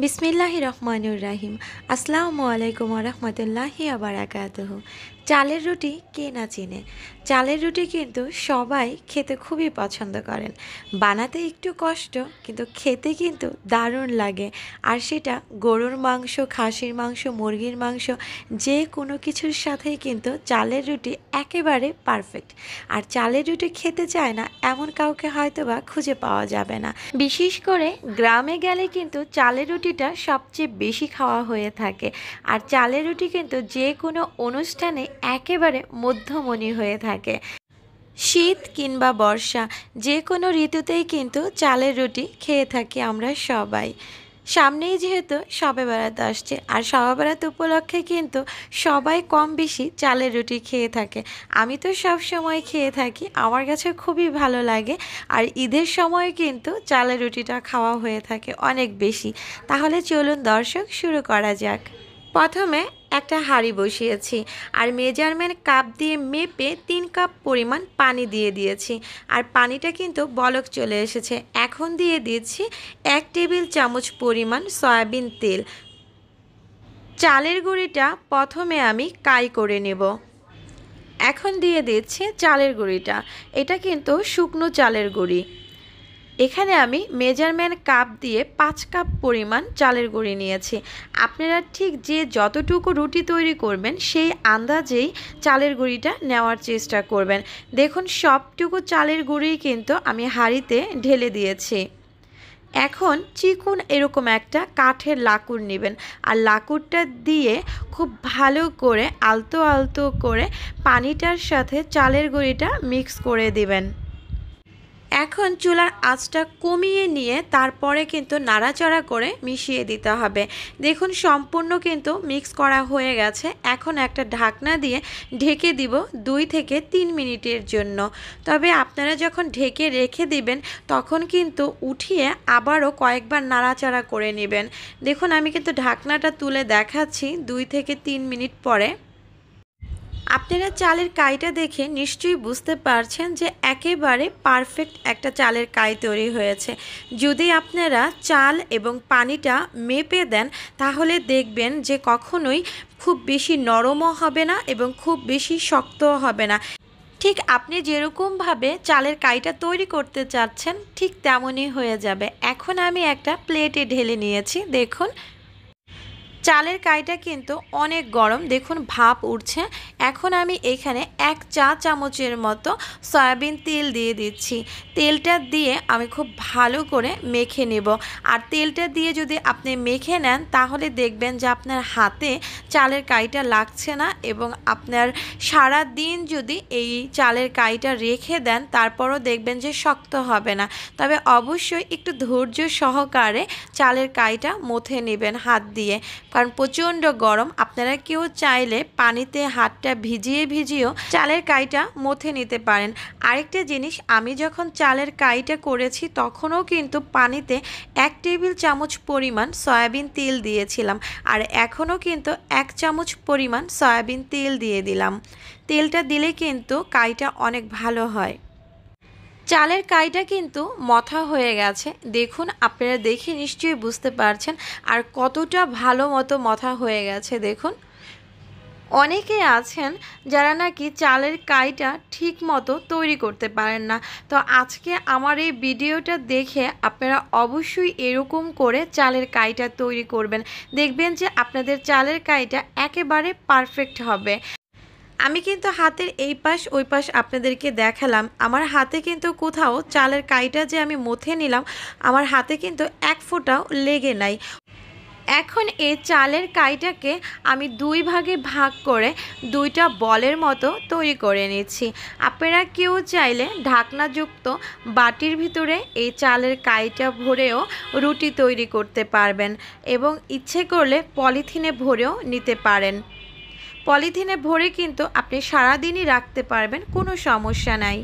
বিসমিল্লাহি রহমানুর রাহিম আসসালামু আলাইকুম রহমতুল্লাহি আবার চালের রুটি কে না চিনে চালের রুটি কিন্তু সবাই খেতে খুবই পছন্দ করেন বানাতে একটু কষ্ট কিন্তু খেতে কিন্তু দারুণ লাগে আর সেটা গরুর মাংস খাসির মাংস মুরগির মাংস যে কোনো কিছুর সাথেই কিন্তু চালের রুটি একেবারে পারফেক্ট আর চালের রুটি খেতে চায় না এমন কাউকে হয়তো বা খুঁজে পাওয়া যাবে না বিশেষ করে গ্রামে গেলে কিন্তু চালের রুটিটা সবচেয়ে বেশি খাওয়া হয়ে থাকে আর চালের রুটি কিন্তু যে কোনো অনুষ্ঠানে একেবারে মধ্যমণি হয়ে থাকে থাকে শীত কিংবা বর্ষা যে কোনো ঋতুতেই কিন্তু চালের রুটি খেয়ে থাকি আমরা সবাই সামনেই যেহেতু সবে বেড়াতে আসছে আর সবে বেড়াতে উপলক্ষে কিন্তু সবাই কম বেশি চালের রুটি খেয়ে থাকে আমি তো সব সময় খেয়ে থাকি আমার কাছে খুবই ভালো লাগে আর ঈদের সময় কিন্তু চালের রুটিটা খাওয়া হয়ে থাকে অনেক বেশি তাহলে চলুন দর্শক শুরু করা যাক প্রথমে একটা হাঁড়ি বসিয়েছি আর মেজারমেন্ট কাপ দিয়ে মেপে তিন কাপ পরিমাণ পানি দিয়ে দিয়েছি আর পানিটা কিন্তু বলক চলে এসেছে এখন দিয়ে দিয়েছি এক টেবিল চামচ পরিমাণ সয়াবিন তেল চালের গুঁড়িটা প্রথমে আমি কাই করে নেব এখন দিয়ে দিচ্ছি চালের গুঁড়িটা এটা কিন্তু শুকনো চালের গুঁড়ি এখানে আমি মেজারমেন্ট কাপ দিয়ে পাঁচ কাপ পরিমাণ চালের গুঁড়ি নিয়েছি আপনারা ঠিক যে যতটুকু রুটি তৈরি করবেন সেই আন্দাজেই চালের গুঁড়িটা নেওয়ার চেষ্টা করবেন দেখুন সবটুকু চালের গুঁড়ি কিন্তু আমি হাঁড়িতে ঢেলে দিয়েছি এখন চিকুন এরকম একটা কাঠের লাকুর নেবেন আর লাকুরটা দিয়ে খুব ভালো করে আলতো আলতো করে পানিটার সাথে চালের গুঁড়িটা মিক্স করে দিবেন এখন চুলার আঁচটা কমিয়ে নিয়ে তারপরে কিন্তু নাড়াচাড়া করে মিশিয়ে দিতে হবে দেখুন সম্পূর্ণ কিন্তু মিক্স করা হয়ে গেছে এখন একটা ঢাকনা দিয়ে ঢেকে দিব দুই থেকে তিন মিনিটের জন্য তবে আপনারা যখন ঢেকে রেখে দিবেন তখন কিন্তু উঠিয়ে আবারও কয়েকবার নাড়াচাড়া করে নেবেন দেখুন আমি কিন্তু ঢাকনাটা তুলে দেখাচ্ছি দুই থেকে তিন মিনিট পরে আপনারা চালের কাইটা দেখে নিশ্চয়ই বুঝতে পারছেন যে একেবারে পারফেক্ট একটা চালের কাই তৈরি হয়েছে যদি আপনারা চাল এবং পানিটা মেপে দেন তাহলে দেখবেন যে কখনোই খুব বেশি নরমও হবে না এবং খুব বেশি শক্তও হবে না ঠিক আপনি যেরকমভাবে চালের কাইটা তৈরি করতে চাচ্ছেন ঠিক তেমনই হয়ে যাবে এখন আমি একটা প্লেটে ঢেলে নিয়েছি দেখুন চালের কাইটা কিন্তু অনেক গরম দেখুন ভাপ উঠছে এখন আমি এখানে এক চা চামচের মতো সয়াবিন তেল দিয়ে দিচ্ছি তেলটা দিয়ে আমি খুব ভালো করে মেখে নেব আর তেলটা দিয়ে যদি আপনি মেখে নেন তাহলে দেখবেন যে আপনার হাতে চালের কাইটা লাগছে না এবং আপনার সারা দিন যদি এই চালের কাইটা রেখে দেন তারপরও দেখবেন যে শক্ত হবে না তবে অবশ্যই একটু ধৈর্য সহকারে চালের কাইটা মথে নেবেন হাত দিয়ে কারণ প্রচণ্ড গরম আপনারা কেউ চাইলে পানিতে হাতটা ভিজিয়ে ভিজিয়েও চালের কাইটা মথে নিতে পারেন আরেকটা জিনিস আমি যখন চালের কাইটা করেছি তখনও কিন্তু পানিতে এক টেবিল চামচ পরিমাণ সয়াবিন তেল দিয়েছিলাম আর এখনও কিন্তু এক চামচ পরিমাণ সয়াবিন তেল দিয়ে দিলাম তেলটা দিলে কিন্তু কাইটা অনেক ভালো হয় চালের কাইটা কিন্তু মথা হয়ে গেছে দেখুন আপনারা দেখে নিশ্চয়ই বুঝতে পারছেন আর কতটা ভালো মতো মথা হয়ে গেছে দেখুন অনেকে আছেন যারা নাকি চালের কাইটা ঠিক মতো তৈরি করতে পারেন না তো আজকে আমার এই ভিডিওটা দেখে আপনারা অবশ্যই এরকম করে চালের কাইটা তৈরি করবেন দেখবেন যে আপনাদের চালের কাইটা একেবারে পারফেক্ট হবে আমি কিন্তু হাতের এই পাশ ওই পাশ আপনাদেরকে দেখালাম আমার হাতে কিন্তু কোথাও চালের কাইটা যে আমি মথে নিলাম আমার হাতে কিন্তু এক ফোঁটাও লেগে নাই এখন এই চালের কাইটাকে আমি দুই ভাগে ভাগ করে দুইটা বলের মতো তৈরি করে নিচ্ছি আপনারা কেউ চাইলে ঢাকনাযুক্ত বাটির ভিতরে এই চালের কাইটা ভরেও রুটি তৈরি করতে পারবেন এবং ইচ্ছে করলে পলিথিনে ভরেও নিতে পারেন পলিথিনে ভরে কিন্তু আপনি সারাদিনই রাখতে পারবেন কোনো সমস্যা নাই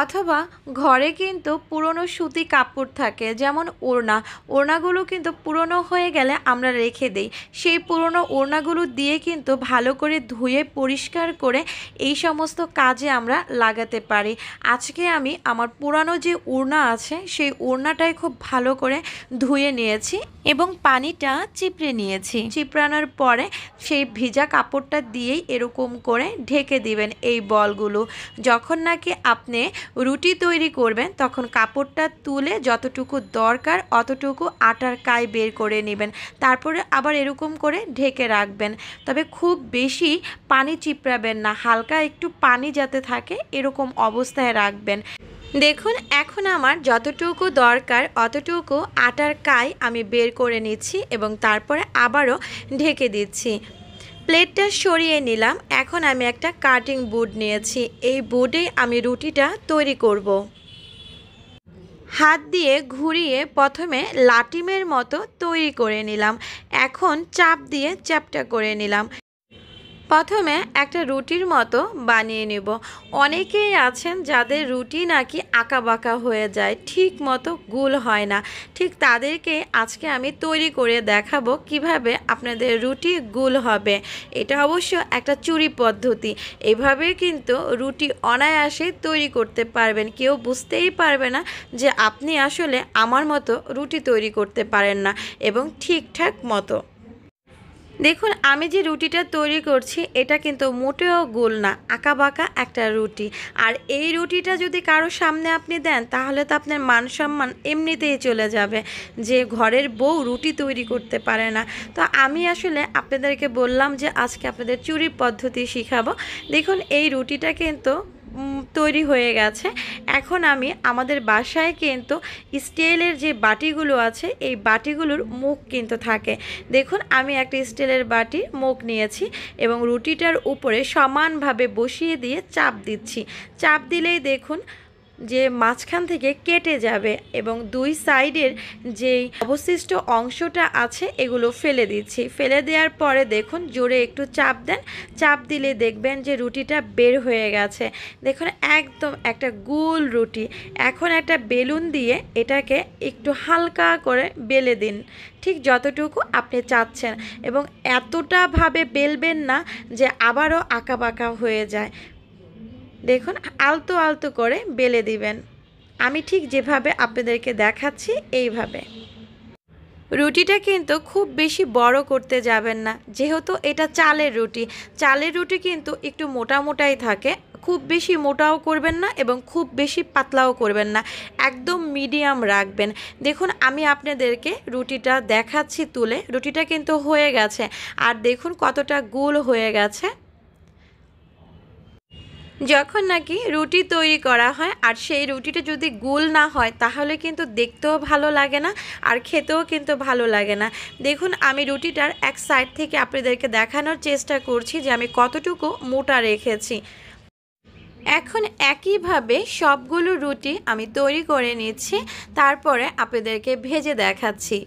অথবা ঘরে কিন্তু পুরনো সুতি কাপড় থাকে যেমন ওড়না ওড়নাগুলো কিন্তু পুরনো হয়ে গেলে আমরা রেখে দিই সেই পুরনো ওড়নাগুলো দিয়ে কিন্তু ভালো করে ধুয়ে পরিষ্কার করে এই সমস্ত কাজে আমরা লাগাতে পারি আজকে আমি আমার পুরানো যে ওড়না আছে সেই ওড়নাটাই খুব ভালো করে ধুয়ে নিয়েছি এবং পানিটা চিপড়ে নিয়েছি চিপড়ানোর পরে সেই ভিজা কাপড়টা দিয়েই এরকম করে ঢেকে দিবেন এই বলগুলো যখন নাকি আপনি রুটি তৈরি করবেন তখন কাপড়টা তুলে যতটুকু দরকার অতটুকু আটার কাই বের করে নেবেন তারপরে আবার এরকম করে ঢেকে রাখবেন তবে খুব বেশি পানি চিপড়াবেন না হালকা একটু পানি যাতে থাকে এরকম অবস্থায় রাখবেন দেখুন এখন আমার যতটুকু দরকার অতটুকু আটার কাই আমি বের করে নিচ্ছি এবং তারপরে আবারও ঢেকে দিচ্ছি প্লেটটা সরিয়ে নিলাম এখন আমি একটা কাটিং বুট নিয়েছি এই বুটে আমি রুটিটা তৈরি করব। হাত দিয়ে ঘুরিয়ে প্রথমে লাটিমের মতো তৈরি করে নিলাম এখন চাপ দিয়ে চ্যাপটা করে নিলাম প্রথমে একটা রুটির মতো বানিয়ে নেব অনেকেই আছেন যাদের রুটি নাকি বাঁকা হয়ে যায় ঠিক মতো গুল হয় না ঠিক তাদেরকে আজকে আমি তৈরি করে দেখাবো কিভাবে আপনাদের রুটি গুল হবে এটা অবশ্য একটা চুরি পদ্ধতি এভাবে কিন্তু রুটি অনায়াসে তৈরি করতে পারবেন কেউ বুঝতেই পারবে না যে আপনি আসলে আমার মতো রুটি তৈরি করতে পারেন না এবং ঠিকঠাক মতো দেখুন আমি যে রুটিটা তৈরি করছি এটা কিন্তু মোটেও গোল না আঁকা বাঁকা একটা রুটি আর এই রুটিটা যদি কারো সামনে আপনি দেন তাহলে তো আপনার মান সম্মান এমনিতেই চলে যাবে যে ঘরের বউ রুটি তৈরি করতে পারে না তো আমি আসলে আপনাদেরকে বললাম যে আজকে আপনাদের চুরি পদ্ধতি শিখাবো দেখুন এই রুটিটা কিন্তু তৈরি হয়ে গেছে এখন আমি আমাদের বাসায় কিন্তু স্টিলের যে বাটিগুলো আছে এই বাটিগুলোর মুখ কিন্তু থাকে দেখুন আমি একটা স্টিলের বাটি মুখ নিয়েছি এবং রুটিটার উপরে সমানভাবে বসিয়ে দিয়ে চাপ দিচ্ছি চাপ দিলেই দেখুন যে মাঝখান থেকে কেটে যাবে এবং দুই সাইডের যেই অবশিষ্ট অংশটা আছে এগুলো ফেলে দিচ্ছি ফেলে দেওয়ার পরে দেখুন জোরে একটু চাপ দেন চাপ দিলে দেখবেন যে রুটিটা বের হয়ে গেছে দেখুন একদম একটা গোল রুটি এখন একটা বেলুন দিয়ে এটাকে একটু হালকা করে বেলে দিন ঠিক যতটুকু আপনি চাচ্ছেন এবং এতটাভাবে বেলবেন না যে আবারও আঁকা বাঁকা হয়ে যায় দেখুন আলতো আলতো করে বেলে দিবেন আমি ঠিক যেভাবে আপনাদেরকে দেখাচ্ছি এইভাবে রুটিটা কিন্তু খুব বেশি বড় করতে যাবেন না যেহেতু এটা চালের রুটি চালের রুটি কিন্তু একটু মোটা মোটাই থাকে খুব বেশি মোটাও করবেন না এবং খুব বেশি পাতলাও করবেন না একদম মিডিয়াম রাখবেন দেখুন আমি আপনাদেরকে রুটিটা দেখাচ্ছি তুলে রুটিটা কিন্তু হয়ে গেছে আর দেখুন কতটা গোল হয়ে গেছে যখন নাকি রুটি তৈরি করা হয় আর সেই রুটিটা যদি গোল না হয় তাহলে কিন্তু দেখতেও ভালো লাগে না আর খেতেও কিন্তু ভালো লাগে না দেখুন আমি রুটিটার এক সাইড থেকে আপনাদেরকে দেখানোর চেষ্টা করছি যে আমি কতটুকু মোটা রেখেছি এখন একইভাবে সবগুলো রুটি আমি তৈরি করে নিচ্ছি তারপরে আপনাদেরকে ভেজে দেখাচ্ছি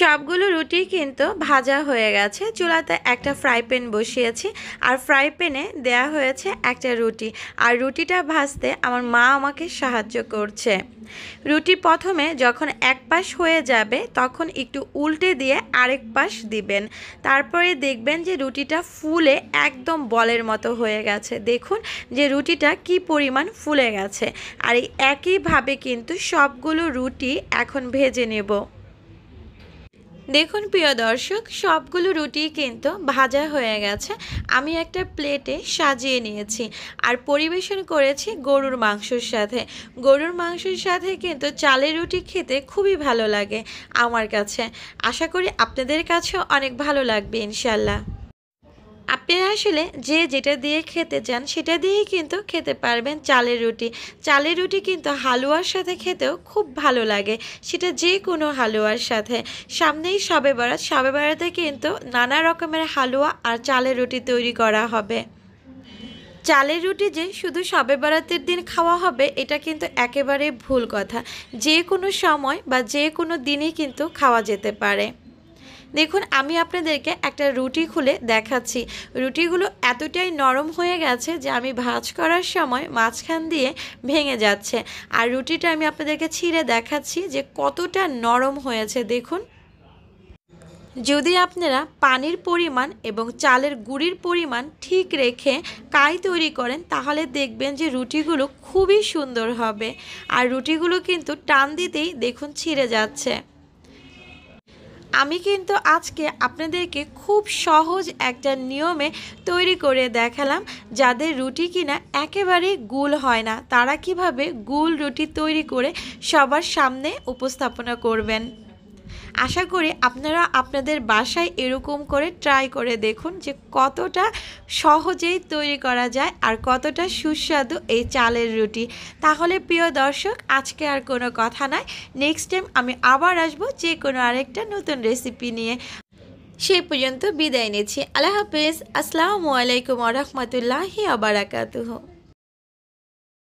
সবগুলো রুটি কিন্তু ভাজা হয়ে গেছে চুলাতে একটা ফ্রাই প্যান বসিয়েছি আর ফ্রাই প্যানে দেয়া হয়েছে একটা রুটি আর রুটিটা ভাজতে আমার মা আমাকে সাহায্য করছে রুটি প্রথমে যখন এক পাশ হয়ে যাবে তখন একটু উল্টে দিয়ে আরেক পাশ দিবেন তারপরে দেখবেন যে রুটিটা ফুলে একদম বলের মতো হয়ে গেছে দেখুন যে রুটিটা কি পরিমাণ ফুলে গেছে আর এই একইভাবে কিন্তু সবগুলো রুটি এখন ভেজে নেব দেখুন প্রিয় দর্শক সবগুলো রুটি কিন্তু ভাজা হয়ে গেছে আমি একটা প্লেটে সাজিয়ে নিয়েছি আর পরিবেশন করেছি গরুর মাংসর সাথে গরুর মাংসর সাথে কিন্তু চালের রুটি খেতে খুবই ভালো লাগে আমার কাছে আশা করি আপনাদের কাছেও অনেক ভালো লাগবে ইনশাল্লাহ আপনি আসলে যে যেটা দিয়ে খেতে চান সেটা দিয়েই কিন্তু খেতে পারবেন চালের রুটি চালের রুটি কিন্তু হালুয়ার সাথে খেতেও খুব ভালো লাগে সেটা যে কোনো হালুয়ার সাথে সামনেই সবে বারাত সবে বারাতে কিন্তু নানা রকমের হালুয়া আর চালের রুটি তৈরি করা হবে চালের রুটি যে শুধু সবে বারাতের দিন খাওয়া হবে এটা কিন্তু একেবারে ভুল কথা যে কোনো সময় বা যে কোনো দিনই কিন্তু খাওয়া যেতে পারে দেখুন আমি আপনাদেরকে একটা রুটি খুলে দেখাচ্ছি রুটিগুলো এতটাই নরম হয়ে গেছে যে আমি ভাজ করার সময় মাঝখান দিয়ে ভেঙে যাচ্ছে আর রুটিটা আমি আপনাদেরকে ছিঁড়ে দেখাচ্ছি যে কতটা নরম হয়েছে দেখুন যদি আপনারা পানির পরিমাণ এবং চালের গুড়ির পরিমাণ ঠিক রেখে কাই তৈরি করেন তাহলে দেখবেন যে রুটিগুলো খুবই সুন্দর হবে আর রুটিগুলো কিন্তু টান দিতেই দেখুন ছিঁড়ে যাচ্ছে আমি কিন্তু আজকে আপনাদেরকে খুব সহজ একটা নিয়মে তৈরি করে দেখালাম যাদের রুটি কিনা একেবারে গুল হয় না তারা কিভাবে গুল রুটি তৈরি করে সবার সামনে উপস্থাপনা করবেন আশা করি আপনারা আপনাদের বাসায় এরকম করে ট্রাই করে দেখুন যে কতটা সহজেই তৈরি করা যায় আর কতটা সুস্বাদু এই চালের রুটি তাহলে প্রিয় দর্শক আজকে আর কোনো কথা নাই নেক্সট টাইম আমি আবার আসবো যে কোনো আরেকটা নতুন রেসিপি নিয়ে সেই পর্যন্ত বিদায় নিচ্ছি আল্লাহ হাফিজ আসসালামু আলাইকুম রহমতুল্লাহি আবরাকাতুহ